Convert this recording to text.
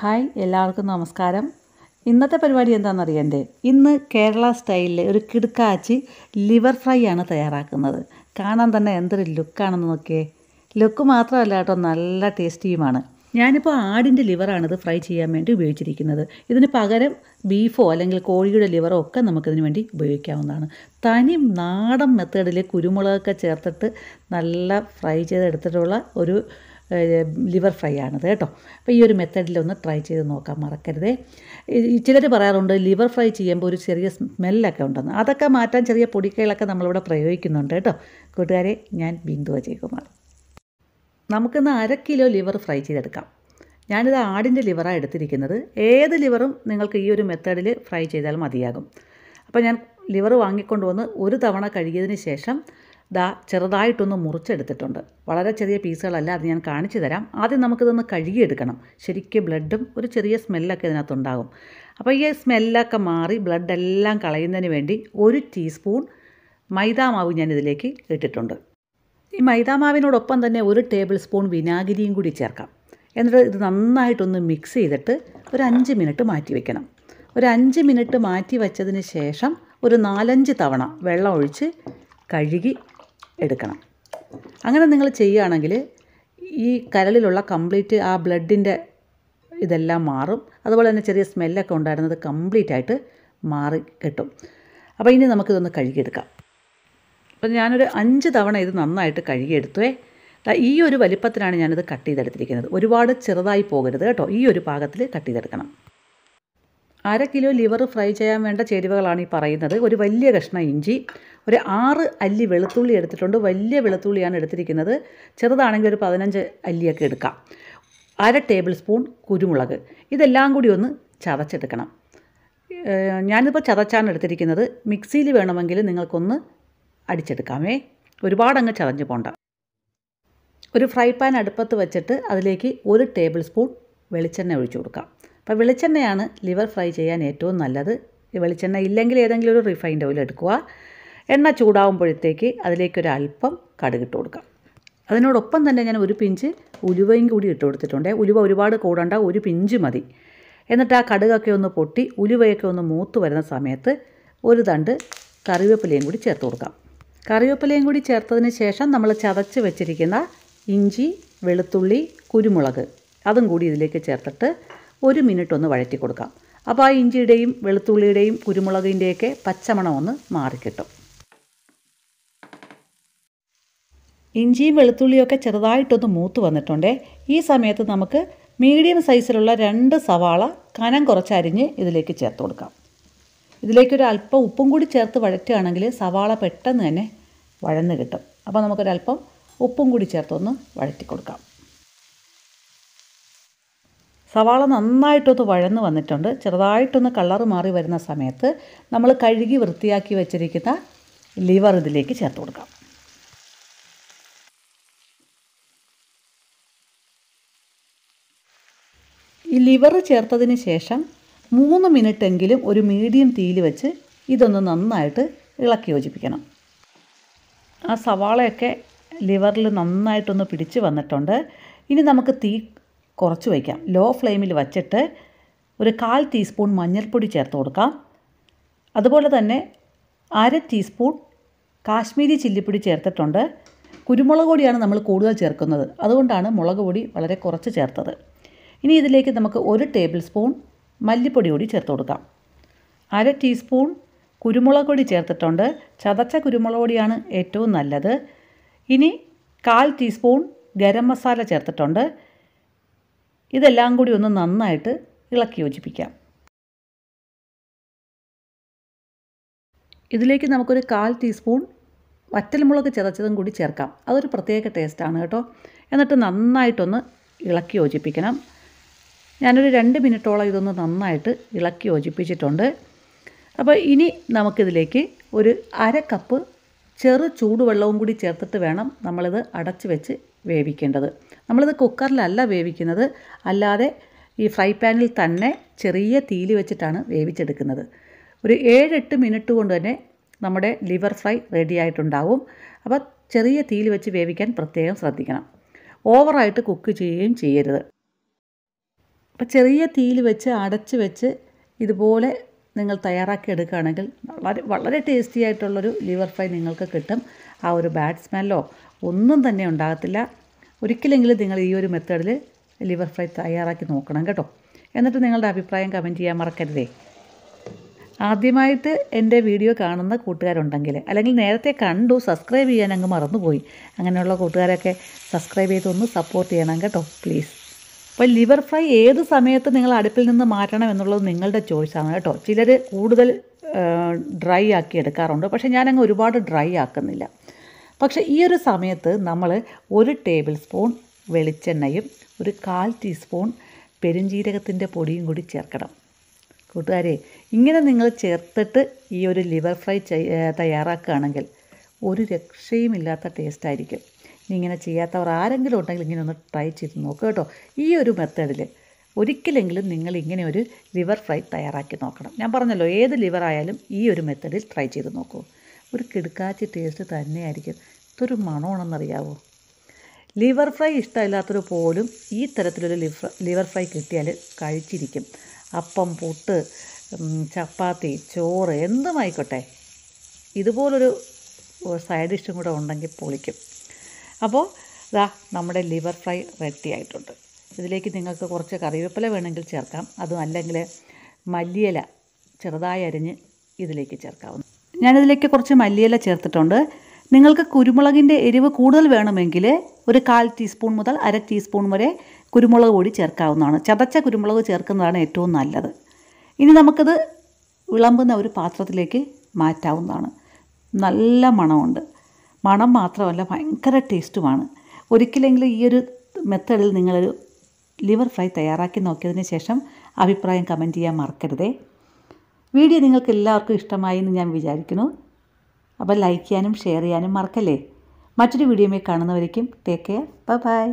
hi എല്ലാവർക്കും നമസ്കാരം ഇന്നത്തെ പരിപാടി എന്താണെന്ന് അറിയണ്ടേ ഇന്ന് കേരള സ്റ്റൈലിലെ ഒരു കിടുക്കാച്ചി ലിവർ ഫ്രൈ ആണ് തയ്യാറാക്കുന്നത് കാണാൻ തന്നെ എന്തൊരു ലുക്കാണെന്ന് നോക്കിയേ ലുക്ക് മാത്രമല്ല കേട്ടോ നല്ല ടേസ്റ്റിയുമാണ് ഞാനിപ്പോൾ ആടിൻ്റെ ലിവറാണിത് ഫ്രൈ ചെയ്യാൻ വേണ്ടി ഉപയോഗിച്ചിരിക്കുന്നത് ഇതിന് പകരം ബീഫോ അല്ലെങ്കിൽ കോഴിയുടെ ലിവറോ ഒക്കെ നമുക്കിതിന് വേണ്ടി ഉപയോഗിക്കാവുന്നതാണ് തനി നാടൻ മെത്തേഡിൽ കുരുമുളകൊക്കെ ചേർത്തിട്ട് നല്ല ഫ്രൈ ചെയ്തെടുത്തിട്ടുള്ള ഒരു ലിവർ ഫ്രൈ ആണത് കേട്ടോ അപ്പോൾ ഈ ഒരു ഒന്ന് ട്രൈ ചെയ്ത് നോക്കാൻ മറക്കരുതേ ചിലർ പറയാറുണ്ട് ലിവർ ഫ്രൈ ചെയ്യുമ്പോൾ ഒരു ചെറിയ സ്മെല്ലൊക്കെ ഉണ്ടെന്ന് അതൊക്കെ മാറ്റാൻ ചെറിയ പൊടിക്കൈകളൊക്കെ നമ്മളിവിടെ പ്രയോഗിക്കുന്നുണ്ട് കേട്ടോ കൂട്ടുകാരെ ഞാൻ ബിന്ദു അജയകുമാർ നമുക്കിന്ന് അര കിലോ ലിവർ ഫ്രൈ ചെയ്തെടുക്കാം ഞാനിത് ആടിൻ്റെ ലിവറാണ് എടുത്തിരിക്കുന്നത് ഏത് ലിവറും നിങ്ങൾക്ക് ഈ ഒരു മെത്തേഡിൽ ഫ്രൈ ചെയ്താൽ മതിയാകും അപ്പോൾ ഞാൻ ലിവർ വാങ്ങിക്കൊണ്ട് വന്ന് ഒരു തവണ കഴുകിയതിന് ശേഷം ദാ ചെറുതായിട്ടൊന്ന് മുറിച്ചെടുത്തിട്ടുണ്ട് വളരെ ചെറിയ പീസുകളല്ല അത് ഞാൻ കാണിച്ചു തരാം ആദ്യം നമുക്കിതൊന്ന് കഴുകിയെടുക്കണം ശരിക്കും ബ്ലഡും ഒരു ചെറിയ സ്മെല്ലൊക്കെ ഇതിനകത്തുണ്ടാകും അപ്പോൾ ഈ സ്മെല്ലൊക്കെ മാറി ബ്ലഡ് എല്ലാം കളയുന്നതിന് വേണ്ടി ഒരു ടീസ്പൂൺ മൈദാമാവ് ഞാൻ ഇതിലേക്ക് ഇട്ടിട്ടുണ്ട് ഈ മൈദാമാവിനോടൊപ്പം തന്നെ ഒരു ടേബിൾ സ്പൂൺ വിനാഗിരിയും കൂടി ചേർക്കാം എന്നിട്ട് ഇത് നന്നായിട്ടൊന്ന് മിക്സ് ചെയ്തിട്ട് ഒരു അഞ്ച് മിനിറ്റ് മാറ്റി വെക്കണം ഒരു അഞ്ച് മിനിറ്റ് മാറ്റി വെച്ചതിന് ശേഷം ഒരു നാലഞ്ച് തവണ വെള്ളം ഒഴിച്ച് കഴുകി എടുക്കണം അങ്ങനെ നിങ്ങൾ ചെയ്യുകയാണെങ്കിൽ ഈ കരളിലുള്ള കംപ്ലീറ്റ് ആ ബ്ലഡിൻ്റെ ഇതെല്ലാം മാറും അതുപോലെ തന്നെ ചെറിയ സ്മെല്ലൊക്കെ ഉണ്ടായിരുന്നത് കംപ്ലീറ്റ് ആയിട്ട് മാറി കിട്ടും അപ്പോൾ ഇനി നമുക്കിതൊന്ന് കഴുകിയെടുക്കാം അപ്പം ഞാനൊരു അഞ്ച് തവണ ഇത് നന്നായിട്ട് കഴുകിയെടുത്തുവേ ഈ ഒരു വലിപ്പത്തിലാണ് ഞാനിത് കട്ട് ചെയ്തെടുത്തിരിക്കുന്നത് ഒരുപാട് ചെറുതായി പോകരുത് കേട്ടോ ഈ ഒരു പാകത്തിൽ കട്ട് ചെയ്തെടുക്കണം അര കിലോ ലിവർ ഫ്രൈ ചെയ്യാൻ വേണ്ട ചേരുവകളാണ് ഈ പറയുന്നത് ഒരു വലിയ കഷ്ണം ഇഞ്ചി ഒരു ആറ് അല്ലി വെളുത്തുള്ളി എടുത്തിട്ടുണ്ട് വലിയ വെളുത്തുള്ളിയാണ് എടുത്തിരിക്കുന്നത് ചെറുതാണെങ്കിൽ ഒരു പതിനഞ്ച് അല്ലിയൊക്കെ എടുക്കാം അര ടേബിൾ സ്പൂൺ കുരുമുളക് ഇതെല്ലാം കൂടി ഒന്ന് ചതച്ചെടുക്കണം ഞാനിപ്പോൾ ചതച്ചാണ് എടുത്തിരിക്കുന്നത് മിക്സിയിൽ വേണമെങ്കിൽ നിങ്ങൾക്കൊന്ന് അടിച്ചെടുക്കാമേ ഒരുപാടങ്ങ് ചതഞ്ഞ് പോണ്ട ഒരു ഫ്രൈ പാൻ അടുപ്പത്ത് വെച്ചിട്ട് അതിലേക്ക് ഒരു ടേബിൾ സ്പൂൺ വെളിച്ചെണ്ണ ഒഴിച്ചു കൊടുക്കാം അപ്പോൾ വെളിച്ചെണ്ണയാണ് ലിവർ ഫ്രൈ ചെയ്യാൻ ഏറ്റവും നല്ലത് വെളിച്ചെണ്ണ ഇല്ലെങ്കിൽ ഏതെങ്കിലും ഒരു റിഫൈൻഡ് ഓയിൽ എടുക്കുക എണ്ണ ചൂടാവുമ്പോഴത്തേക്ക് അതിലേക്കൊരു അല്പം കടുകിട്ട് കൊടുക്കാം അതിനോടൊപ്പം തന്നെ ഞാൻ ഒരു പിഞ്ച് ഉലുവയും കൂടി ഇട്ട് കൊടുത്തിട്ടുണ്ട് ഉലുവ ഒരുപാട് കൂടണ്ട ഒരു പിഞ്ച് മതി എന്നിട്ട് ആ കടുകൊക്കെ ഒന്ന് പൊട്ടി ഉലുവയൊക്കെ ഒന്ന് മൂത്ത് വരുന്ന സമയത്ത് ഒരു തണ്ട് കറിവേപ്പിലയും കൂടി ചേർത്ത് കൊടുക്കാം കറിവേപ്പിലയും കൂടി ചേർത്തതിന് ശേഷം നമ്മൾ ചതച്ച് വെച്ചിരിക്കുന്ന ഇഞ്ചി വെളുത്തുള്ളി കുരുമുളക് അതും കൂടി ഇതിലേക്ക് ചേർത്തിട്ട് ഒരു മിനിറ്റ് ഒന്ന് വഴറ്റി കൊടുക്കാം അപ്പോൾ ആ ഇഞ്ചിയുടെയും വെളുത്തുള്ളിയുടെയും കുരുമുളകിൻ്റെയൊക്കെ പച്ചമണം ഒന്ന് മാറിക്കിട്ടും ഇഞ്ചിയും വെളുത്തുള്ളിയൊക്കെ ചെറുതായിട്ടൊന്ന് മൂത്ത് വന്നിട്ടുണ്ട് ഈ സമയത്ത് നമുക്ക് മീഡിയം സൈസിലുള്ള രണ്ട് സവാള കനം കുറച്ചരിഞ്ഞ് ഇതിലേക്ക് ചേർത്ത് കൊടുക്കാം ഇതിലേക്കൊരു അല്പം ഉപ്പും കൂടി ചേർത്ത് വഴറ്റുകയാണെങ്കിൽ സവാള പെട്ടെന്ന് തന്നെ വഴന്ന് കിട്ടും അപ്പോൾ നമുക്കൊരല്പം ഉപ്പും കൂടി ചേർത്തൊന്ന് വഴറ്റി കൊടുക്കാം സവാള നന്നായിട്ടൊന്ന് വഴന്ന് വന്നിട്ടുണ്ട് ചെറുതായിട്ടൊന്ന് കളറ് മാറി വരുന്ന സമയത്ത് നമ്മൾ കഴുകി വൃത്തിയാക്കി വെച്ചിരിക്കുന്ന ലിവർ ഇതിലേക്ക് ചേർത്ത് കൊടുക്കാം ഈ ലിവർ ചേർത്തതിന് ശേഷം മൂന്ന് മിനിറ്റെങ്കിലും ഒരു മീഡിയം തീയിൽ വെച്ച് ഇതൊന്ന് നന്നായിട്ട് ഇളക്കി യോജിപ്പിക്കണം ആ സവാളയൊക്കെ ലിവറിൽ നന്നായിട്ടൊന്ന് പിടിച്ച് വന്നിട്ടുണ്ട് ഇനി നമുക്ക് തീ കുറച്ച് വയ്ക്കാം ലോ ഫ്ലെയിമിൽ വച്ചിട്ട് ഒരു കാൽ ടീസ്പൂൺ മഞ്ഞൾപ്പൊടി ചേർത്ത് കൊടുക്കാം അതുപോലെ തന്നെ അര ടീസ്പൂൺ കാശ്മീരി ചില്ലിപ്പൊടി ചേർത്തിട്ടുണ്ട് കുരുമുളക് പൊടിയാണ് നമ്മൾ കൂടുതൽ ചേർക്കുന്നത് അതുകൊണ്ടാണ് മുളക് പൊടി വളരെ കുറച്ച് ചേർത്തത് ഇനി ഇതിലേക്ക് നമുക്ക് ഒരു ടേബിൾ സ്പൂൺ മല്ലിപ്പൊടി കൂടി ചേർത്ത് കൊടുക്കാം അര ടീസ്പൂൺ കുരുമുളക് പൊടി ചേർത്തിട്ടുണ്ട് ചതച്ച കുരുമുളക് പൊടിയാണ് ഏറ്റവും നല്ലത് ഇനി കാൽ ടീസ്പൂൺ ഗരം മസാല ചേർത്തിട്ടുണ്ട് ഇതെല്ലാം കൂടി ഒന്ന് നന്നായിട്ട് ഇളക്കി യോജിപ്പിക്കാം ഇതിലേക്ക് നമുക്കൊരു കാൽ ടീസ്പൂൺ വറ്റൽമുളക് ചതച്ചതും കൂടി ചേർക്കാം അതൊരു പ്രത്യേക ടേസ്റ്റാണ് കേട്ടോ എന്നിട്ട് നന്നായിട്ടൊന്ന് ഇളക്കി യോജിപ്പിക്കണം ഞാനൊരു രണ്ട് മിനിറ്റോളം ഇതൊന്ന് നന്നായിട്ട് ഇളക്കി യോജിപ്പിച്ചിട്ടുണ്ട് അപ്പോൾ ഇനി നമുക്കിതിലേക്ക് ഒരു അര കപ്പ് ചെറു ചൂടുവെള്ളവും കൂടി ചേർത്തിട്ട് വേണം നമ്മളിത് അടച്ചു വെച്ച് വേവിക്കേണ്ടത് നമ്മളിത് കുക്കറിലല്ല വേവിക്കുന്നത് അല്ലാതെ ഈ ഫ്രൈ പാനിൽ തന്നെ ചെറിയ തീലി വെച്ചിട്ടാണ് വേവിച്ചെടുക്കുന്നത് ഒരു ഏഴെട്ട് മിനിറ്റ് കൊണ്ട് തന്നെ നമ്മുടെ ലിവർ ഫ്രൈ ആയിട്ടുണ്ടാവും അപ്പോൾ ചെറിയ തീലി വെച്ച് വേവിക്കാൻ പ്രത്യേകം ശ്രദ്ധിക്കണം ഓവറായിട്ട് കുക്ക് ചെയ്യുകയും ചെയ്യരുത് അപ്പോൾ ചെറിയ തീയിൽ വെച്ച് അടച്ച് വെച്ച് ഇതുപോലെ നിങ്ങൾ തയ്യാറാക്കി എടുക്കുകയാണെങ്കിൽ വളരെ വളരെ ടേസ്റ്റി ആയിട്ടുള്ളൊരു ലിവർ ഫ്രൈ നിങ്ങൾക്ക് കിട്ടും ആ ഒരു ബാഡ് സ്മെല്ലോ ഒന്നും തന്നെ ഉണ്ടാകത്തില്ല ഒരിക്കലെങ്കിലും നിങ്ങൾ ഈ ഒരു മെത്തേഡിൽ ലിവർ ഫ്രൈ തയ്യാറാക്കി നോക്കണം കേട്ടോ എന്നിട്ട് നിങ്ങളുടെ അഭിപ്രായം കമൻറ്റ് ചെയ്യാൻ മറക്കരുതേ ആദ്യമായിട്ട് എൻ്റെ വീഡിയോ കാണുന്ന കൂട്ടുകാരുണ്ടെങ്കിൽ അല്ലെങ്കിൽ നേരത്തെ കണ്ടു സബ്സ്ക്രൈബ് ചെയ്യാൻ അങ്ങ് മറന്നുപോയി അങ്ങനെയുള്ള കൂട്ടുകാരൊക്കെ സബ്സ്ക്രൈബ് ചെയ്ത് ഒന്ന് സപ്പോർട്ട് ചെയ്യണം കേട്ടോ പ്ലീസ് അപ്പോൾ ലിവർ ഫ്രൈ ഏത് സമയത്ത് നിങ്ങൾ അടുപ്പിൽ നിന്ന് മാറ്റണം എന്നുള്ളത് നിങ്ങളുടെ ചോയ്സാണ് കേട്ടോ ചിലർ കൂടുതൽ ഡ്രൈ ആക്കി എടുക്കാറുണ്ട് പക്ഷേ ഞാനങ്ങ് ഒരുപാട് ഡ്രൈ ആക്കുന്നില്ല പക്ഷേ ഈ ഒരു സമയത്ത് നമ്മൾ ഒരു ടേബിൾ സ്പൂൺ വെളിച്ചെണ്ണയും ഒരു കാൽ ടീസ്പൂൺ പെരുംജീരകത്തിൻ്റെ പൊടിയും കൂടി ചേർക്കണം കൂട്ടുകാരെ ഇങ്ങനെ നിങ്ങൾ ചേർത്തിട്ട് ഈ ഒരു ലിവർ ഫ്രൈ തയ്യാറാക്കുകയാണെങ്കിൽ ഒരു രക്ഷയുമില്ലാത്ത ടേസ്റ്റായിരിക്കും ഇങ്ങനെ ചെയ്യാത്തവർ ആരെങ്കിലും ഉണ്ടെങ്കിൽ ഇങ്ങനെ ഒന്ന് ട്രൈ ചെയ്ത് നോക്കുക കേട്ടോ ഈ ഒരു മെത്തേഡിൽ ഒരിക്കലെങ്കിലും നിങ്ങൾ ഇങ്ങനെ ഒരു ലിവർ ഫ്രൈ തയ്യാറാക്കി നോക്കണം ഞാൻ പറഞ്ഞല്ലോ ഏത് ലിവർ ആയാലും ഈ ഒരു മെത്തേഡിൽ ട്രൈ ചെയ്ത് നോക്കൂ ഒരു കിടുക്കാച്ചി ടേസ്റ്റ് തന്നെയായിരിക്കും ഇതൊരു മണമാണെന്നറിയാവോ ലിവർ ഫ്രൈ ഇഷ്ടമില്ലാത്തവർ പോലും ഈ തരത്തിലൊരു ലിവർ ലിവർ ഫ്രൈ കിട്ടിയാൽ കഴിച്ചിരിക്കും അപ്പം പുട്ട് ചപ്പാത്തി ചോറ് എന്തുമായിക്കോട്ടെ ഇതുപോലൊരു സൈഡ് ഡിഷും കൂടെ ഉണ്ടെങ്കിൽ പൊളിക്കും അപ്പോൾ ഇതാ നമ്മുടെ ലിവർ ഫ്രൈ റെഡി ആയിട്ടുണ്ട് ഇതിലേക്ക് നിങ്ങൾക്ക് കുറച്ച് കറിവേപ്പില വേണമെങ്കിൽ ചേർക്കാം അതും അല്ലെങ്കിൽ മല്ലിയില ചെറുതായി അരിഞ്ഞ് ഇതിലേക്ക് ചേർക്കാവുന്നു ഞാനിതിലേക്ക് കുറച്ച് മല്ലിയില ചേർത്തിട്ടുണ്ട് നിങ്ങൾക്ക് കുരുമുളകിൻ്റെ എരിവ് കൂടുതൽ വേണമെങ്കിൽ ഒരു കാൽ ടീസ്പൂൺ മുതൽ അര ടീസ്പൂൺ വരെ കുരുമുളക് കൂടി ചേർക്കാവുന്നതാണ് ചതച്ച കുരുമുളക് ചേർക്കുന്നതാണ് ഏറ്റവും നല്ലത് ഇനി നമുക്കത് വിളമ്പുന്ന ഒരു പാത്രത്തിലേക്ക് മാറ്റാവുന്നതാണ് നല്ല മണമുണ്ട് മണം മാത്രമല്ല ഭയങ്കര ടേസ്റ്റുമാണ് ഒരിക്കലെങ്കിലും ഈ ഒരു മെത്തേഡിൽ നിങ്ങളൊരു ലിവർ ഫ്രൈ തയ്യാറാക്കി നോക്കിയതിന് ശേഷം അഭിപ്രായം കമൻറ്റ് ചെയ്യാൻ മറക്കരുതേ വീഡിയോ നിങ്ങൾക്ക് എല്ലാവർക്കും ഇഷ്ടമായി എന്ന് ഞാൻ വിചാരിക്കുന്നു അപ്പോൾ ലൈക്ക് ചെയ്യാനും ഷെയർ ചെയ്യാനും മറക്കല്ലേ മറ്റൊരു വീഡിയോയിൽ കാണുന്നവരേക്കും ടേക്ക് കെയർ ബൈ ബൈ